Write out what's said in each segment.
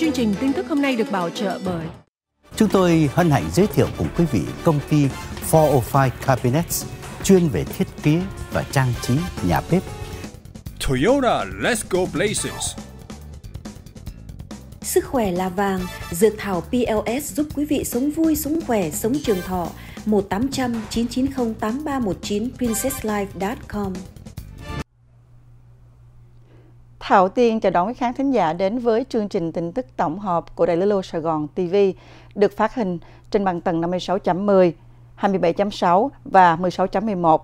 Chương trình tin tức hôm nay được bảo trợ bởi Chúng tôi hân hạnh giới thiệu cùng quý vị công ty 405 Cabinets chuyên về thiết kế và trang trí nhà bếp. Toyota Let's Go Places Sức khỏe là vàng, dược thảo PLS giúp quý vị sống vui, sống khỏe, sống trường thọ. 1 800 990 8319 princesslife.com thảo Tiên chào đón quý khán thính giả đến với chương trình tin tức tổng hợp của Đài Lê Lô Sài Gòn TV được phát hình trên bằng tầng 56.10, 27.6 và 16.11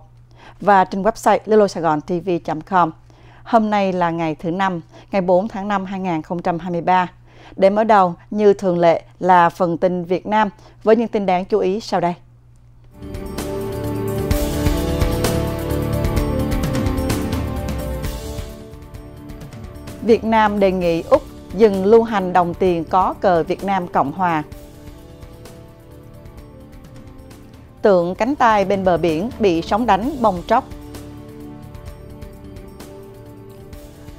và trên website lelosaigontv.com. Hôm nay là ngày thứ năm, ngày 4 tháng 5 2023. Để mở đầu, như thường lệ là phần tin Việt Nam với những tin đáng chú ý sau đây. Việt Nam đề nghị Úc dừng lưu hành đồng tiền có cờ Việt Nam Cộng Hòa. Tượng cánh tay bên bờ biển bị sóng đánh bong tróc.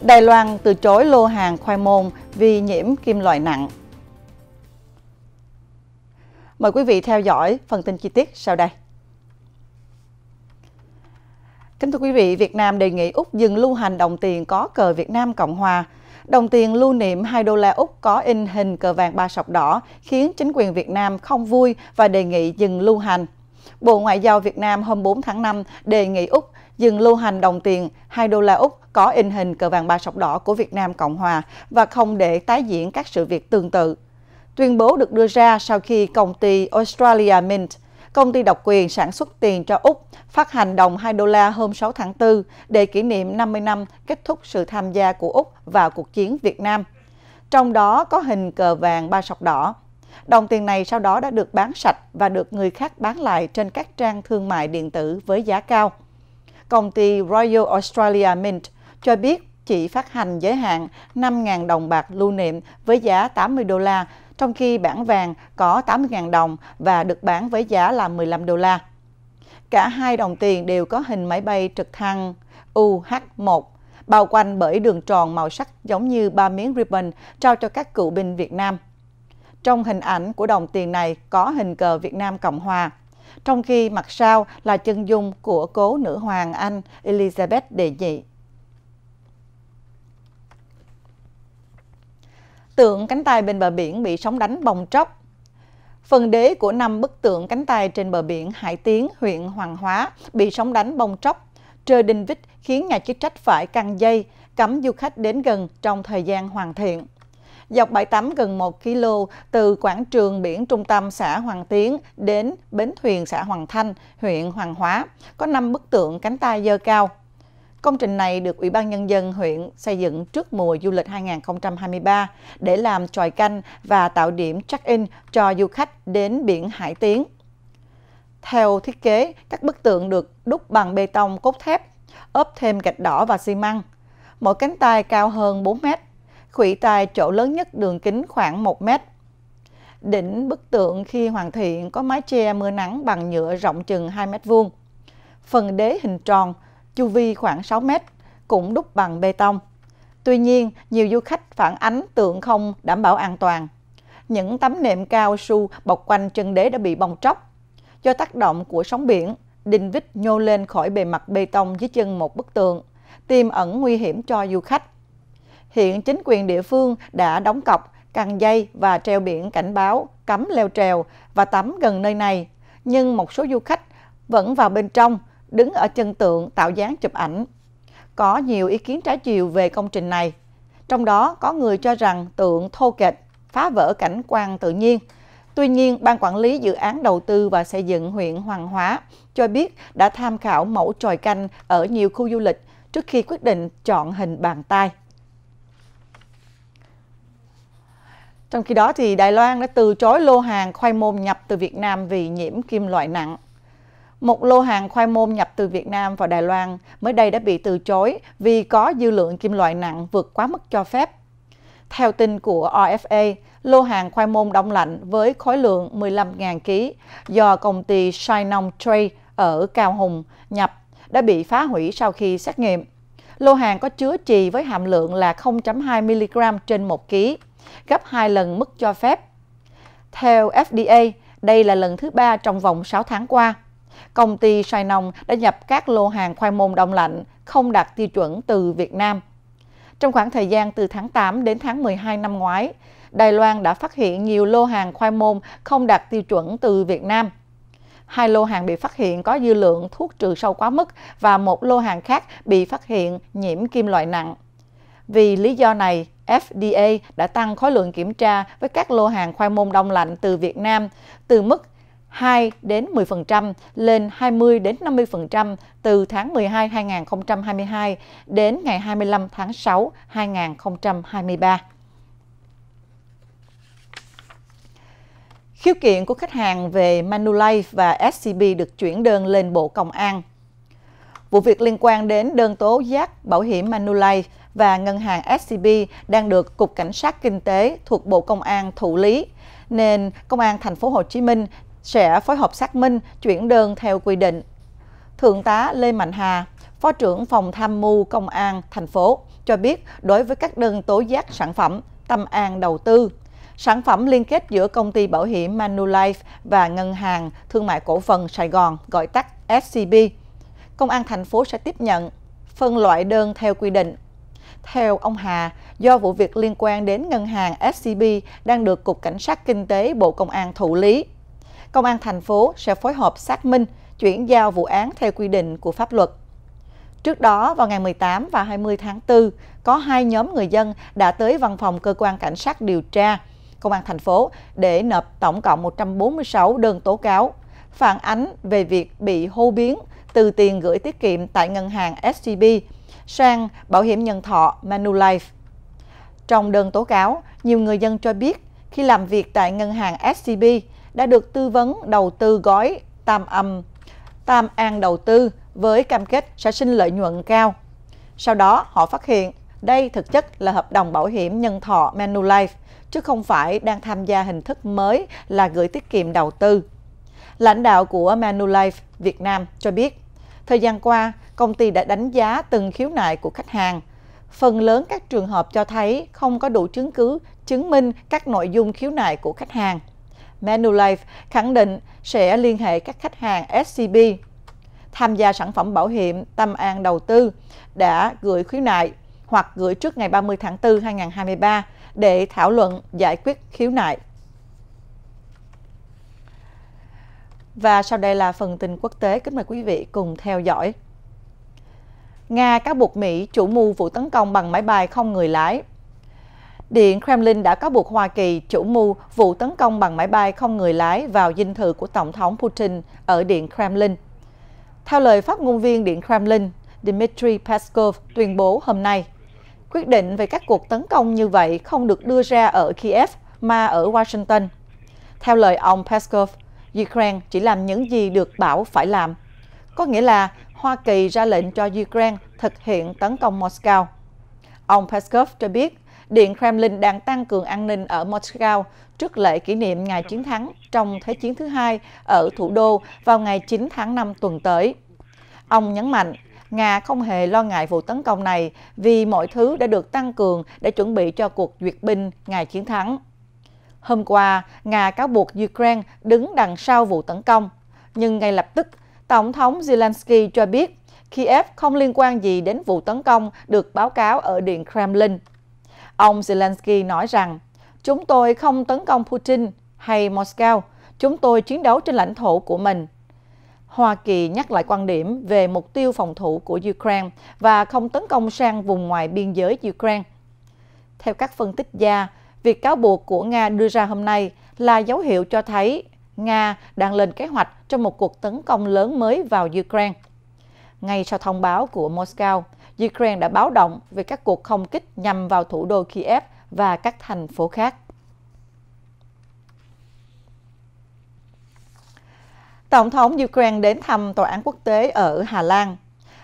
Đài Loan từ chối lô hàng khoai môn vì nhiễm kim loại nặng. Mời quý vị theo dõi phần tin chi tiết sau đây. Kính thưa quý vị, Việt Nam đề nghị Úc dừng lưu hành đồng tiền có cờ Việt Nam Cộng Hòa. Đồng tiền lưu niệm 2 đô la Úc có in hình cờ vàng ba sọc đỏ khiến chính quyền Việt Nam không vui và đề nghị dừng lưu hành. Bộ Ngoại giao Việt Nam hôm 4 tháng 5 đề nghị Úc dừng lưu hành đồng tiền 2 đô la Úc có in hình cờ vàng ba sọc đỏ của Việt Nam Cộng Hòa và không để tái diễn các sự việc tương tự. Tuyên bố được đưa ra sau khi công ty Australia Mint – công ty độc quyền sản xuất tiền cho Úc phát hành đồng 2 đô la hôm 6 tháng 4 để kỷ niệm 50 năm kết thúc sự tham gia của Úc vào cuộc chiến Việt Nam. Trong đó có hình cờ vàng ba sọc đỏ. Đồng tiền này sau đó đã được bán sạch và được người khác bán lại trên các trang thương mại điện tử với giá cao. Công ty Royal Australia Mint cho biết chỉ phát hành giới hạn 5.000 đồng bạc lưu niệm với giá 80 đô la trong khi bảng vàng có 80.000 đồng và được bán với giá là 15 đô la. Cả hai đồng tiền đều có hình máy bay trực thăng UH-1 bao quanh bởi đường tròn màu sắc giống như ba miếng ribbon trao cho các cựu binh Việt Nam. Trong hình ảnh của đồng tiền này có hình cờ Việt Nam Cộng Hòa, trong khi mặt sau là chân dung của cố nữ hoàng Anh Elizabeth đệ nhị. Tượng cánh tay bên bờ biển bị sóng đánh bồng tróc. Phần đế của năm bức tượng cánh tay trên bờ biển Hải Tiến, huyện Hoàng Hóa bị sóng đánh bong tróc. trời đinh vít khiến nhà chức trách phải căng dây, cấm du khách đến gần trong thời gian hoàn thiện. Dọc bãi tắm gần 1 km từ quảng trường biển trung tâm xã Hoàng Tiến đến bến thuyền xã Hoàng Thanh, huyện Hoàng Hóa, có 5 bức tượng cánh tay dơ cao. Công trình này được Ủy ban Nhân dân huyện xây dựng trước mùa du lịch 2023 để làm tròi canh và tạo điểm check-in cho du khách đến biển Hải Tiến. Theo thiết kế, các bức tượng được đúc bằng bê tông cốt thép, ốp thêm gạch đỏ và xi măng. Mỗi cánh tay cao hơn 4 mét, khủy tay chỗ lớn nhất đường kính khoảng 1 mét. Đỉnh bức tượng khi hoàn thiện có mái che mưa nắng bằng nhựa rộng chừng 2 mét vuông. Phần đế hình tròn, chu vi khoảng 6 mét, cũng đúc bằng bê tông. Tuy nhiên, nhiều du khách phản ánh tượng không đảm bảo an toàn. Những tấm nệm cao su bọc quanh chân đế đã bị bong tróc. Do tác động của sóng biển, đinh vít nhô lên khỏi bề mặt bê tông dưới chân một bức tượng, tiềm ẩn nguy hiểm cho du khách. Hiện chính quyền địa phương đã đóng cọc, căng dây và treo biển cảnh báo cấm leo trèo và tắm gần nơi này, nhưng một số du khách vẫn vào bên trong đứng ở chân tượng tạo dáng chụp ảnh. Có nhiều ý kiến trái chiều về công trình này. Trong đó có người cho rằng tượng thô kệch, phá vỡ cảnh quan tự nhiên. Tuy nhiên, Ban Quản lý Dự án Đầu tư và Xây dựng huyện Hoàng Hóa cho biết đã tham khảo mẫu tròi canh ở nhiều khu du lịch trước khi quyết định chọn hình bàn tay. Trong khi đó, thì Đài Loan đã từ chối lô hàng khoai môn nhập từ Việt Nam vì nhiễm kim loại nặng. Một lô hàng khoai môn nhập từ Việt Nam vào Đài Loan mới đây đã bị từ chối vì có dư lượng kim loại nặng vượt quá mức cho phép. Theo tin của RFA, lô hàng khoai môn đông lạnh với khối lượng 15.000 kg do công ty Shinong Trade ở Cao Hùng nhập đã bị phá hủy sau khi xét nghiệm. Lô hàng có chứa chì với hàm lượng là 0.2mg trên 1 kg, gấp 2 lần mức cho phép. Theo FDA, đây là lần thứ ba trong vòng 6 tháng qua. Công ty Sai Nông đã nhập các lô hàng khoai môn đông lạnh không đạt tiêu chuẩn từ Việt Nam. Trong khoảng thời gian từ tháng 8 đến tháng 12 năm ngoái, Đài Loan đã phát hiện nhiều lô hàng khoai môn không đạt tiêu chuẩn từ Việt Nam. Hai lô hàng bị phát hiện có dư lượng thuốc trừ sâu quá mức và một lô hàng khác bị phát hiện nhiễm kim loại nặng. Vì lý do này, FDA đã tăng khối lượng kiểm tra với các lô hàng khoai môn đông lạnh từ Việt Nam từ mức 2 đến 10% lên 20 đến 50% từ tháng 12 2022 đến ngày 25 tháng 6 2023. Khiếu kiện của khách hàng về Manulife và SCB được chuyển đơn lên Bộ Công an. Vụ việc liên quan đến đơn tố giác bảo hiểm Manulife và ngân hàng SCB đang được Cục Cảnh sát Kinh tế thuộc Bộ Công an thụ lý, nên Công an thành phố Hồ Chí Minh sẽ phối hợp xác minh, chuyển đơn theo quy định. Thượng tá Lê Mạnh Hà, Phó trưởng phòng tham mưu Công an thành phố cho biết đối với các đơn tố giác sản phẩm Tâm An đầu tư, sản phẩm liên kết giữa công ty bảo hiểm Manulife và Ngân hàng Thương mại Cổ phần Sài Gòn, gọi tắt SCB. Công an thành phố sẽ tiếp nhận, phân loại đơn theo quy định. Theo ông Hà, do vụ việc liên quan đến ngân hàng SCB đang được Cục Cảnh sát Kinh tế Bộ Công an thụ lý, Công an thành phố sẽ phối hợp xác minh, chuyển giao vụ án theo quy định của pháp luật. Trước đó, vào ngày 18 và 20 tháng 4, có hai nhóm người dân đã tới văn phòng cơ quan cảnh sát điều tra, công an thành phố để nộp tổng cộng 146 đơn tố cáo, phản ánh về việc bị hô biến từ tiền gửi tiết kiệm tại ngân hàng SCB sang bảo hiểm nhân thọ Manulife. Trong đơn tố cáo, nhiều người dân cho biết khi làm việc tại ngân hàng SCB, đã được tư vấn đầu tư gói Tam Âm, Tam An đầu tư với cam kết sẽ sinh lợi nhuận cao. Sau đó, họ phát hiện đây thực chất là hợp đồng bảo hiểm nhân thọ Manulife, chứ không phải đang tham gia hình thức mới là gửi tiết kiệm đầu tư. Lãnh đạo của Manulife Việt Nam cho biết, thời gian qua, công ty đã đánh giá từng khiếu nại của khách hàng. Phần lớn các trường hợp cho thấy không có đủ chứng cứ chứng minh các nội dung khiếu nại của khách hàng. Manulife khẳng định sẽ liên hệ các khách hàng SCB tham gia sản phẩm bảo hiểm Tâm An Đầu Tư đã gửi khiếu nại hoặc gửi trước ngày 30 tháng 4 2023 để thảo luận giải quyết khiếu nại. Và sau đây là phần tin quốc tế. Kính mời quý vị cùng theo dõi. Nga cáo buộc Mỹ chủ mưu vụ tấn công bằng máy bay không người lái Điện Kremlin đã cáo buộc Hoa Kỳ chủ mưu vụ tấn công bằng máy bay không người lái vào dinh thự của Tổng thống Putin ở Điện Kremlin. Theo lời phát ngôn viên Điện Kremlin, Dmitry Peskov tuyên bố hôm nay, quyết định về các cuộc tấn công như vậy không được đưa ra ở Kiev mà ở Washington. Theo lời ông Peskov, Ukraine chỉ làm những gì được bảo phải làm. Có nghĩa là Hoa Kỳ ra lệnh cho Ukraine thực hiện tấn công Moscow. Ông Peskov cho biết Điện Kremlin đang tăng cường an ninh ở Moscow trước lễ kỷ niệm ngày chiến thắng trong Thế chiến thứ hai ở thủ đô vào ngày 9 tháng 5 tuần tới. Ông nhấn mạnh, Nga không hề lo ngại vụ tấn công này vì mọi thứ đã được tăng cường để chuẩn bị cho cuộc duyệt binh ngày chiến thắng. Hôm qua, Nga cáo buộc Ukraine đứng đằng sau vụ tấn công. Nhưng ngay lập tức, Tổng thống Zelensky cho biết Kiev không liên quan gì đến vụ tấn công được báo cáo ở Điện Kremlin. Ông Zelensky nói rằng, chúng tôi không tấn công Putin hay Moscow, chúng tôi chiến đấu trên lãnh thổ của mình. Hoa Kỳ nhắc lại quan điểm về mục tiêu phòng thủ của Ukraine và không tấn công sang vùng ngoài biên giới Ukraine. Theo các phân tích gia, việc cáo buộc của Nga đưa ra hôm nay là dấu hiệu cho thấy Nga đang lên kế hoạch cho một cuộc tấn công lớn mới vào Ukraine. Ngay sau thông báo của Moscow, Ukraine đã báo động về các cuộc không kích nhằm vào thủ đô Kiev và các thành phố khác. Tổng thống Ukraine đến thăm Tòa án quốc tế ở Hà Lan.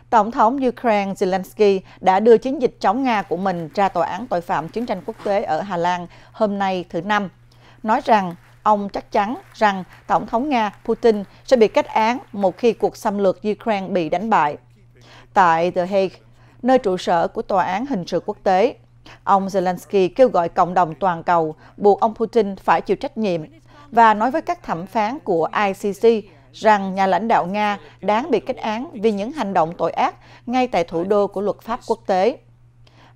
Tổng thống Ukraine Zelensky đã đưa chiến dịch chống Nga của mình ra Tòa án tội phạm chiến tranh quốc tế ở Hà Lan hôm nay thứ Năm, nói rằng ông chắc chắn rằng Tổng thống Nga Putin sẽ bị kết án một khi cuộc xâm lược Ukraine bị đánh bại. Tại The Hague, nơi trụ sở của Tòa án Hình sự Quốc tế. Ông Zelensky kêu gọi cộng đồng toàn cầu buộc ông Putin phải chịu trách nhiệm và nói với các thẩm phán của ICC rằng nhà lãnh đạo Nga đáng bị kết án vì những hành động tội ác ngay tại thủ đô của luật pháp quốc tế.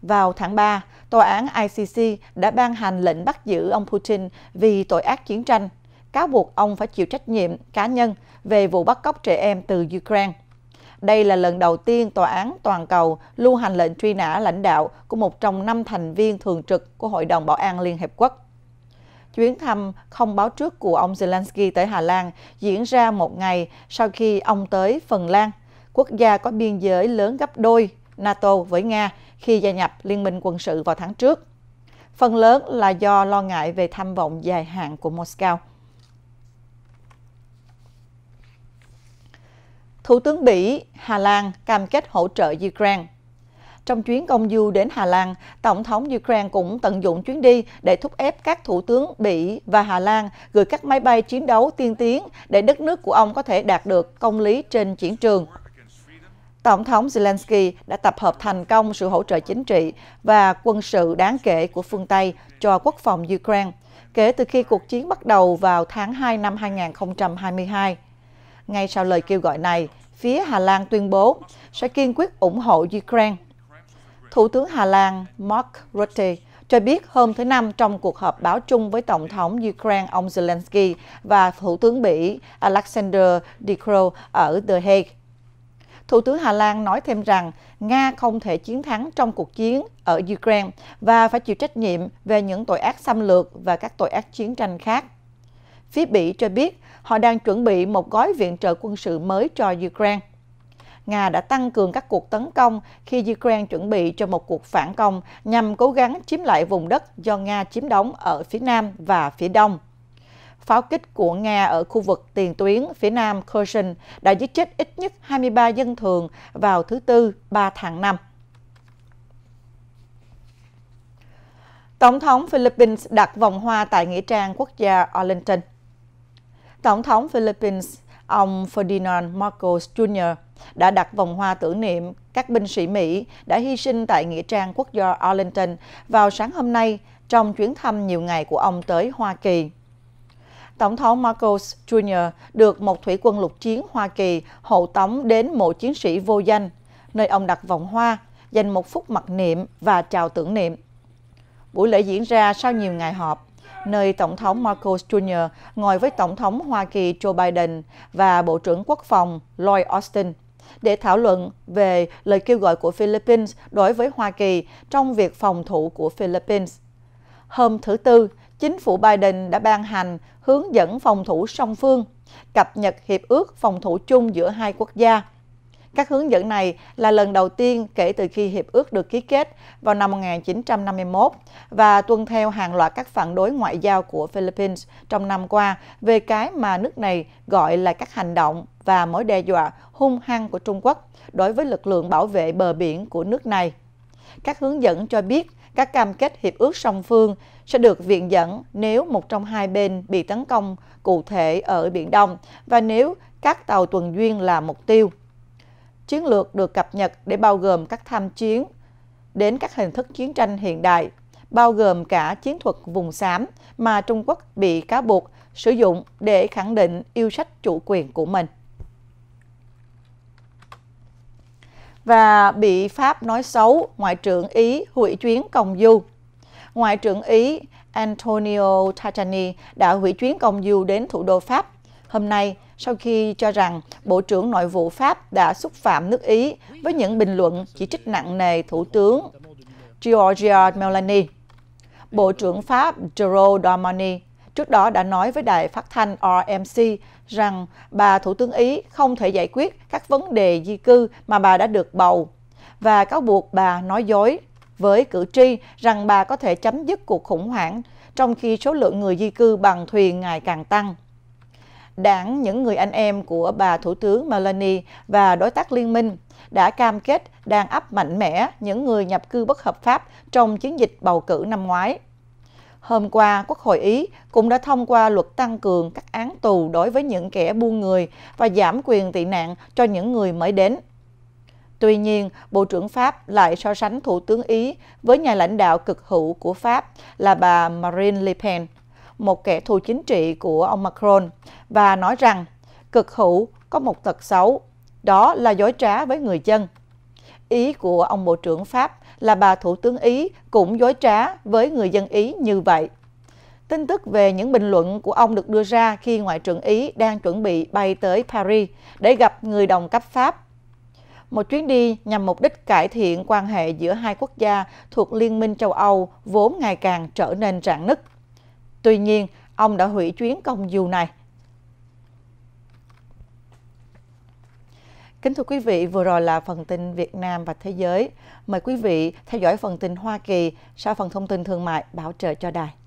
Vào tháng 3, Tòa án ICC đã ban hành lệnh bắt giữ ông Putin vì tội ác chiến tranh, cáo buộc ông phải chịu trách nhiệm cá nhân về vụ bắt cóc trẻ em từ Ukraine. Đây là lần đầu tiên Tòa án Toàn cầu lưu hành lệnh truy nã lãnh đạo của một trong năm thành viên thường trực của Hội đồng Bảo an Liên Hiệp Quốc. Chuyến thăm không báo trước của ông Zelensky tới Hà Lan diễn ra một ngày sau khi ông tới Phần Lan, quốc gia có biên giới lớn gấp đôi NATO với Nga khi gia nhập Liên minh quân sự vào tháng trước. Phần lớn là do lo ngại về tham vọng dài hạn của Moscow. Thủ tướng Bỉ, Hà Lan cam kết hỗ trợ Ukraine. Trong chuyến công du đến Hà Lan, Tổng thống Ukraine cũng tận dụng chuyến đi để thúc ép các thủ tướng Bỉ và Hà Lan gửi các máy bay chiến đấu tiên tiến để đất nước của ông có thể đạt được công lý trên chiến trường. Tổng thống Zelensky đã tập hợp thành công sự hỗ trợ chính trị và quân sự đáng kể của phương Tây cho quốc phòng Ukraine kể từ khi cuộc chiến bắt đầu vào tháng 2 năm 2022. Ngay sau lời kêu gọi này, phía Hà Lan tuyên bố sẽ kiên quyết ủng hộ Ukraine. Thủ tướng Hà Lan Mark Rutte cho biết hôm thứ Năm trong cuộc họp báo chung với Tổng thống Ukraine ông Zelensky và Thủ tướng Bỉ Alexander De Croo ở The Hague. Thủ tướng Hà Lan nói thêm rằng Nga không thể chiến thắng trong cuộc chiến ở Ukraine và phải chịu trách nhiệm về những tội ác xâm lược và các tội ác chiến tranh khác. Phía Bỉ cho biết họ đang chuẩn bị một gói viện trợ quân sự mới cho Ukraine. Nga đã tăng cường các cuộc tấn công khi Ukraine chuẩn bị cho một cuộc phản công nhằm cố gắng chiếm lại vùng đất do Nga chiếm đóng ở phía nam và phía đông. Pháo kích của Nga ở khu vực tiền tuyến phía nam Kherson đã giết chết ít nhất 23 dân thường vào thứ Tư 3 tháng 5. Tổng thống Philippines đặt vòng hoa tại Nghĩa trang quốc gia Arlington. Tổng thống Philippines ông Ferdinand Marcos Jr. đã đặt vòng hoa tưởng niệm các binh sĩ Mỹ đã hy sinh tại Nghĩa trang quốc gia Arlington vào sáng hôm nay trong chuyến thăm nhiều ngày của ông tới Hoa Kỳ. Tổng thống Marcos Jr. được một thủy quân lục chiến Hoa Kỳ hộ tống đến mộ chiến sĩ vô danh, nơi ông đặt vòng hoa, dành một phút mặc niệm và chào tưởng niệm. Buổi lễ diễn ra sau nhiều ngày họp, nơi Tổng thống Marcos Jr. ngồi với Tổng thống Hoa Kỳ Joe Biden và Bộ trưởng Quốc phòng Lloyd Austin để thảo luận về lời kêu gọi của Philippines đối với Hoa Kỳ trong việc phòng thủ của Philippines. Hôm thứ Tư, chính phủ Biden đã ban hành hướng dẫn phòng thủ song phương, cập nhật hiệp ước phòng thủ chung giữa hai quốc gia – các hướng dẫn này là lần đầu tiên kể từ khi hiệp ước được ký kết vào năm 1951 và tuân theo hàng loạt các phản đối ngoại giao của Philippines trong năm qua về cái mà nước này gọi là các hành động và mối đe dọa hung hăng của Trung Quốc đối với lực lượng bảo vệ bờ biển của nước này. Các hướng dẫn cho biết các cam kết hiệp ước song phương sẽ được viện dẫn nếu một trong hai bên bị tấn công cụ thể ở Biển Đông và nếu các tàu tuần duyên là mục tiêu. Chiến lược được cập nhật để bao gồm các tham chiến đến các hình thức chiến tranh hiện đại, bao gồm cả chiến thuật vùng xám mà Trung Quốc bị cáo buộc sử dụng để khẳng định yêu sách chủ quyền của mình. Và bị Pháp nói xấu Ngoại trưởng Ý hủy chuyến công du. Ngoại trưởng Ý Antonio Tajani đã hủy chuyến công du đến thủ đô Pháp. Hôm nay, sau khi cho rằng Bộ trưởng Nội vụ Pháp đã xúc phạm nước Ý với những bình luận chỉ trích nặng nề Thủ tướng Giorgia Meloni. Bộ trưởng Pháp Gerald Darmanin trước đó đã nói với đài phát thanh RMC rằng bà Thủ tướng Ý không thể giải quyết các vấn đề di cư mà bà đã được bầu và cáo buộc bà nói dối với cử tri rằng bà có thể chấm dứt cuộc khủng hoảng trong khi số lượng người di cư bằng thuyền ngày càng tăng đảng những người anh em của bà Thủ tướng Melanie và đối tác liên minh đã cam kết đàn áp mạnh mẽ những người nhập cư bất hợp pháp trong chiến dịch bầu cử năm ngoái. Hôm qua, Quốc hội Ý cũng đã thông qua luật tăng cường các án tù đối với những kẻ buôn người và giảm quyền tị nạn cho những người mới đến. Tuy nhiên, Bộ trưởng Pháp lại so sánh Thủ tướng Ý với nhà lãnh đạo cực hữu của Pháp là bà Marine Le Pen – một kẻ thù chính trị của ông Macron, và nói rằng cực hữu có một tật xấu, đó là dối trá với người dân. Ý của ông Bộ trưởng Pháp là bà Thủ tướng Ý cũng dối trá với người dân Ý như vậy. Tin tức về những bình luận của ông được đưa ra khi Ngoại trưởng Ý đang chuẩn bị bay tới Paris để gặp người đồng cấp Pháp. Một chuyến đi nhằm mục đích cải thiện quan hệ giữa hai quốc gia thuộc Liên minh châu Âu vốn ngày càng trở nên rạn nứt. Tuy nhiên, ông đã hủy chuyến công du này. Kính thưa quý vị, vừa rồi là phần tin Việt Nam và thế giới. Mời quý vị theo dõi phần tin Hoa Kỳ sau phần thông tin thương mại bảo trợ cho đài.